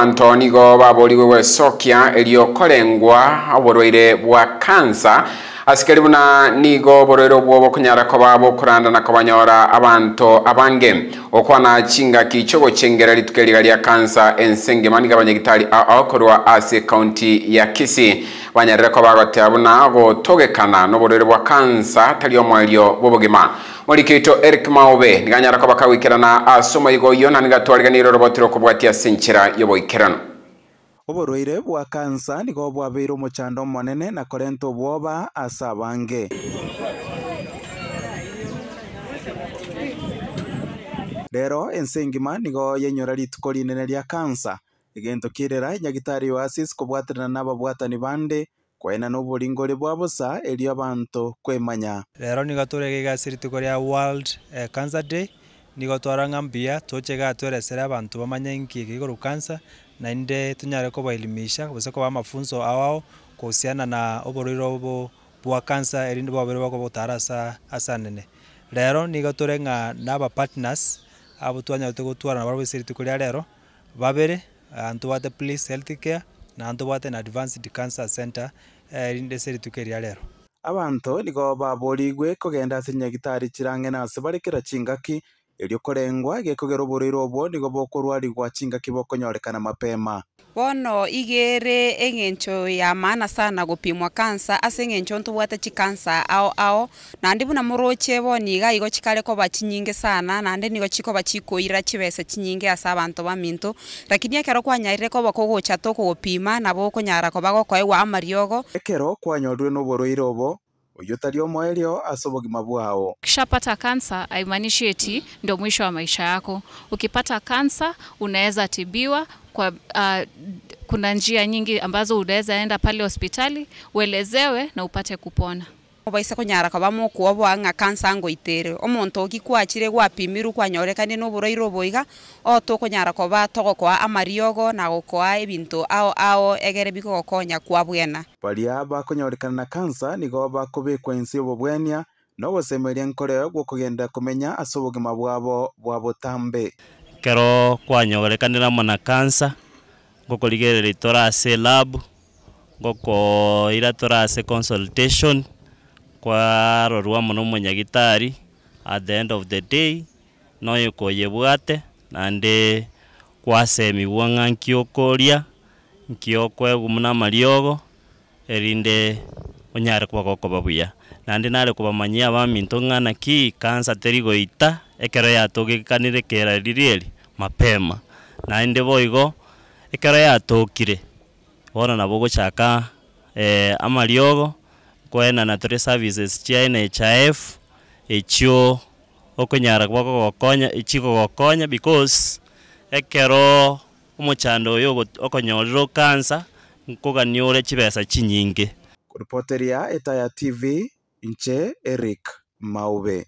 antonigo baboligwe sokia eliokolengwa oborwaire bwa kansa asikeri buna nigo oborwaire obwo bokunyarako na kobanyora abanto abange okwana chingaki chogochengera rituke eriga ria kansa ense maniga niga abanyagitari aokorwa ase county ya kisi banyarereko bagotea buna gotogekana noborwaire bwa kansa tari omwerio bobogima orikiitwo eric maobe niganyara koba kagwikerana ase ah, omoigoyo na nigatwariganiire orobotire okobwatia ase enchera yoboikerano oborwaire bwa kansa nigo bwabeire omochando omonene nakorenta obwoba ase abange rero ense engima nigo yenyora rituko rinene ria kansa egento kirera nyagitari oasis kobwaterana n'ababwatani bande kwena na oboringori bwa bosa eri abanto kwemanya rero nigo toregeiga ase rituko ria world eh, cancer day nigo twaranga mbuya tochega tweresere abanto bamanye enki ege igoro cancer tunyare ko bailimisha bose ko bamafunzo awao kuhusiana na oborwaire bo bwa kansa erindi bwa berwa ko asa asanene rero nigo toreng'a na ba abapartners abo twanyarete gotwarana barobesa erituko ria rero babere eh, antu antubate please health care na ntubwate na advanced cancer center erinde eh, seritukeria rero abanto nigo baborirwe kogenda ase nyagetari chirang'ena ase barekera chingaki erio korengwa gekogera oborero obwo nigo bokorwa rigwachi nga kiboko nyorekana mapema bono igere eng'encho ya maana sana gopimwa kansa ase eng'encho ntobwate chikansa ao ao nande buna moroche boni iga igo chikare koba chinyinge sana nande nigo chikoba chikoira chibesa chinyinge ase abanto baminto rakini ekero kwanyarire koba kogocha tokogopima nabo okonyara koba gokoewa amariogo ekero kwanyorire noborwaire obo uyu taliomo elio asobogi mabwao. Ukishapata kansa haimaanishi eti ndo mwisho wa maisha yako. Ukipata kansa unaweza tibiwa kwa uh, kuna njia nyingi ambazo unaweza enda pale hospitali uelezewe na upate kupona obaise konyara koba mokuo ng'a kansa ngoitere omonto oki kwachire gwapimirwe kwanyorekanie noboroire oboiga otokonyara koba togokoa amariogo na gokoa ebinto ao ao egere bigogokonya kwabwena baria kana na kansa nigo bakobekwa ense obobwenia na ogosemeria enkora eyo gwokogenda komenya ase obogima bwabo bwa botambe kero kwanyogerekanera amo na kansa litora se lab tora se consultation kwarorwa muno munyagitari at the end of the day no ikoyebwate nandi kwasemiwa ng'a nkiokoria nkiokwegu muna mariogo erinde onyare kubagokoba buya nande nare kobamanyia abaminto ng'ana ki kansa terigoita ekero yatogekanire kera ririeri mapema naende boigo ekero yatokire bono nabo ogochaka eh, amariogo kwena na three services chia NHIF echio okonyara kuba kogokonya kwa kogokonya because ekero omochando oyo okonyorera cancer nkogania chibesa chinyinge ripoteri ya Etaya TV nche Eric Maube